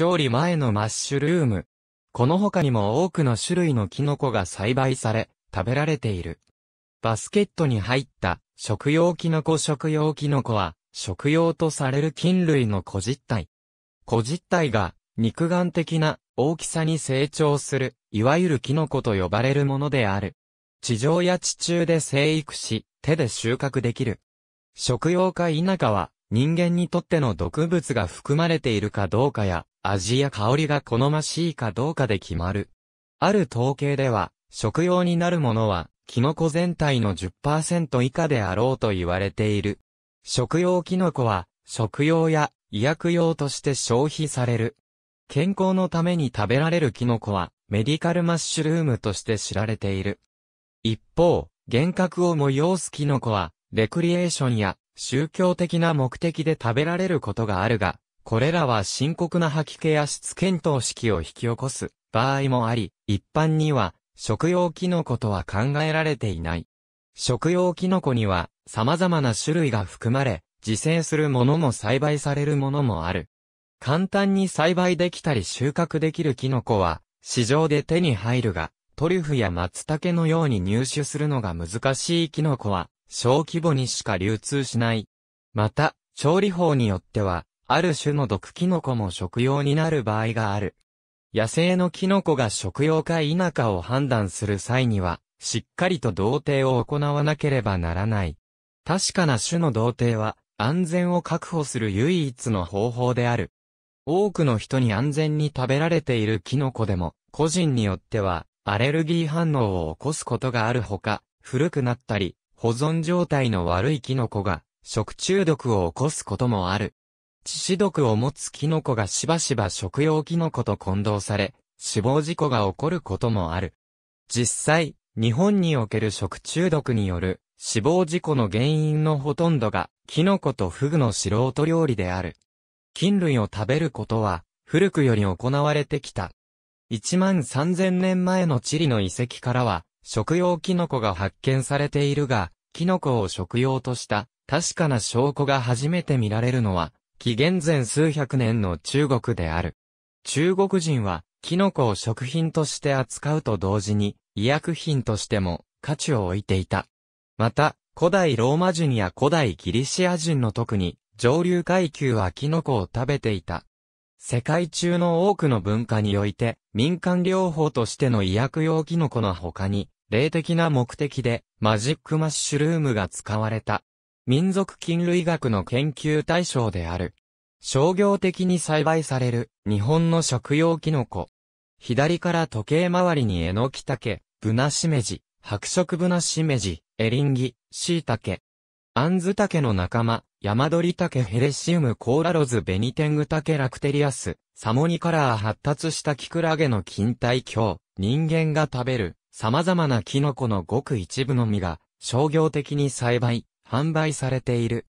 調理前のマッシュルーム。この他にも多くの種類のキノコが栽培され、食べられている。バスケットに入った食用キノコ食用キノコは、食用とされる菌類の個実体。個実体が肉眼的な大きさに成長する、いわゆるキノコと呼ばれるものである。地上や地中で生育し、手で収穫できる。食用か否かは、人間にとっての毒物が含まれているかどうかや、味や香りが好ましいかどうかで決まる。ある統計では、食用になるものは、キノコ全体の10%以下であろうと言われている。食用キノコは、食用や医薬用として消費される。健康のために食べられるキノコは、メディカルマッシュルームとして知られている。一方、幻覚を催すキノコは、レクリエーションや宗教的な目的で食べられることがあるが、これらは深刻な吐き気や質検討式を引き起こす場合もあり、一般には食用キノコとは考えられていない。食用キノコには様々な種類が含まれ、自生するものも栽培されるものもある。簡単に栽培できたり収穫できるキノコは、市場で手に入るが、トリュフや松茸のように入手するのが難しいキノコは、小規模にしか流通しない。また、調理法によっては、ある種の毒キノコも食用になる場合がある。野生のキノコが食用か否かを判断する際には、しっかりと同定を行わなければならない。確かな種の同定は、安全を確保する唯一の方法である。多くの人に安全に食べられているキノコでも、個人によっては、アレルギー反応を起こすことがあるほか、古くなったり、保存状態の悪いキノコが、食中毒を起こすこともある。致死毒を持つキノコがしばしば食用キノコと混同され、死亡事故が起こることもある。実際、日本における食中毒による死亡事故の原因のほとんどが、キノコとフグの素人料理である。菌類を食べることは、古くより行われてきた。1万3000年前の地理の遺跡からは、食用キノコが発見されているが、キノコを食用とした、確かな証拠が初めて見られるのは、紀元前数百年の中国である。中国人は、キノコを食品として扱うと同時に、医薬品としても価値を置いていた。また、古代ローマ人や古代ギリシア人の特に、上流階級はキノコを食べていた。世界中の多くの文化において、民間療法としての医薬用キノコの他に、霊的な目的で、マジックマッシュルームが使われた。民族菌類学の研究対象である。商業的に栽培される日本の食用キノコ。左から時計回りにエノキタケ、ブナシメジ、白色ブナシメジ、エリンギ、シイタケ。アンズタケの仲間、ヤマドリタケヘレシウムコーラロズベニテングタケラクテリアス、サモニカラー発達したキクラゲの菌体鏡、人間が食べる様々なキノコのごく一部の実が商業的に栽培、販売されている。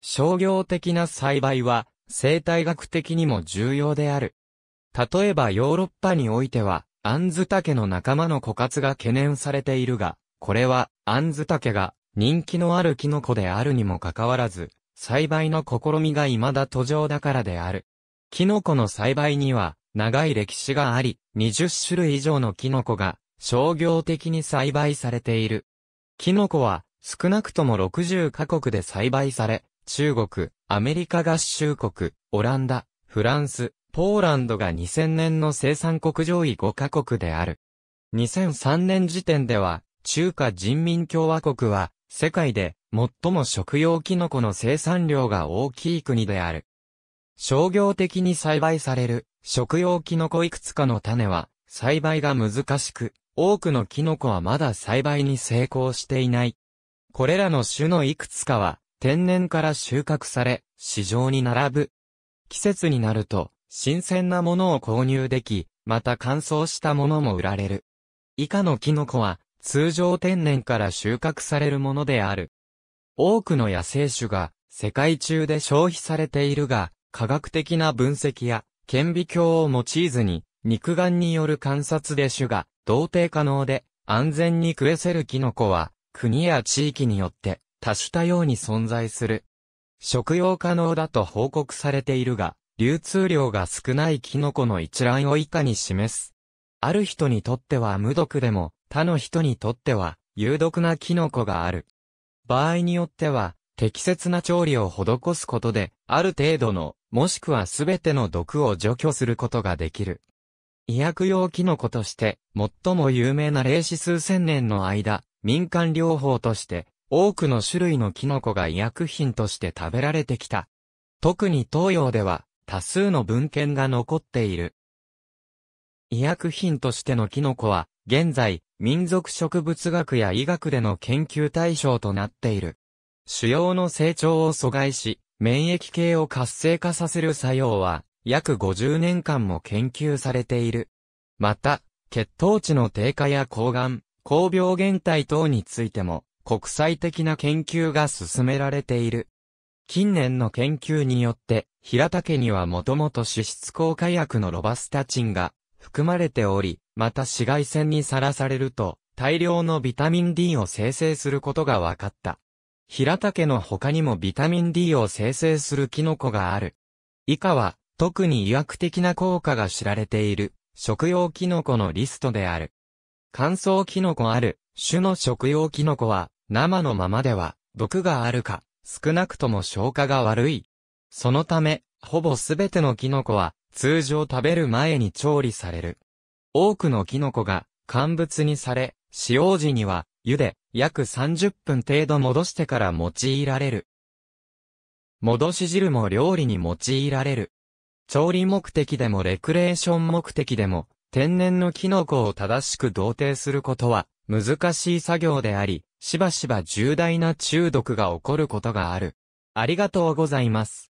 商業的な栽培は生態学的にも重要である。例えばヨーロッパにおいては、アンズタケの仲間の枯渇が懸念されているが、これはアンズタケが人気のあるキノコであるにもかかわらず、栽培の試みが未だ途上だからである。キノコの栽培には長い歴史があり、20種類以上のキノコが商業的に栽培されている。キノコは少なくとも60カ国で栽培され、中国、アメリカ合衆国、オランダ、フランス、ポーランドが2000年の生産国上位5カ国である。2003年時点では、中華人民共和国は、世界で最も食用キノコの生産量が大きい国である。商業的に栽培される食用キノコいくつかの種は栽培が難しく、多くのキノコはまだ栽培に成功していない。これらの種のいくつかは、天然から収穫され、市場に並ぶ。季節になると、新鮮なものを購入でき、また乾燥したものも売られる。以下のキノコは、通常天然から収穫されるものである。多くの野生種が世界中で消費されているが、科学的な分析や顕微鏡を用いずに肉眼による観察で種が同定可能で安全に食えせるキノコは国や地域によって多種多様に存在する。食用可能だと報告されているが、流通量が少ないキノコの一覧を以下に示す。ある人にとっては無毒でも、他の人にとっては有毒なキノコがある。場合によっては、適切な調理を施すことで、ある程度の、もしくはすべての毒を除去することができる。医薬用キノコとして、最も有名な霊視数千年の間、民間療法として、多くの種類のキノコが医薬品として食べられてきた。特に東洋では、多数の文献が残っている。医薬品としてのキノコは、現在、民族植物学や医学での研究対象となっている。腫瘍の成長を阻害し、免疫系を活性化させる作用は、約50年間も研究されている。また、血糖値の低下や抗がん、抗病原体等についても、国際的な研究が進められている。近年の研究によって、平竹にはもともと脂質効果薬のロバスタチンが含まれており、また紫外線にさらされると、大量のビタミン D を生成することが分かった。平竹の他にもビタミン D を生成するキノコがある。以下は、特に医学的な効果が知られている、食用キノコのリストである。乾燥キノコある、種の食用キノコは、生のままでは、毒があるか、少なくとも消化が悪い。そのため、ほぼすべてのキノコは、通常食べる前に調理される。多くのキノコが、乾物にされ、使用時には、茹で、約30分程度戻してから用いられる。戻し汁も料理に用いられる。調理目的でもレクレーション目的でも、天然のキノコを正しく同定することは、難しい作業であり、しばしば重大な中毒が起こることがある。ありがとうございます。